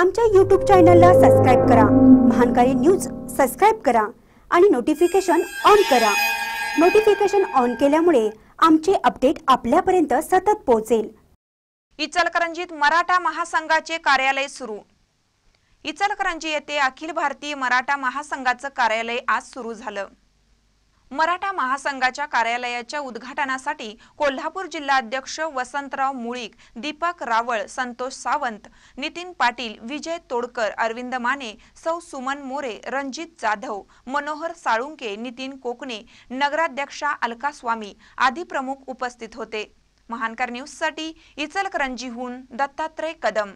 आमच्या यूट्यूब चॅनलला सबस्क्राईब करा महानकारी न्यूज सबस्क्राईब करा आणि नोटिफिकेशन ऑन करा नोटिफिकेशन ऑन केल्यामुळे आमचे अपडेट आपल्यापर्यंत सतत पोहोचेल इचलकरंजीत मराठा महासंघाचे कार्यालय सुरू इचलकरंजी येथे अखिल भारतीय मराठा महासंघाचं कार्यालय आज सुरू झालं मराठा महासंघाच्या कार्यालयाच्या उद्घाटनासाठी कोल्हापूर जिल्हाध्यक्ष वसंतराव मुळीक दीपक रावळ संतोष सावंत नितीन पाटील विजय तोडकर अरविंद माने सौ सुमन मोरे रणजित जाधव मनोहर साळुंके नितीन कोकणे नगराध्यक्षा अलका स्वामी आदी प्रमुख उपस्थित होते महानकर न्यूजसाठी इचलकरंजीहून दत्तात्रय कदम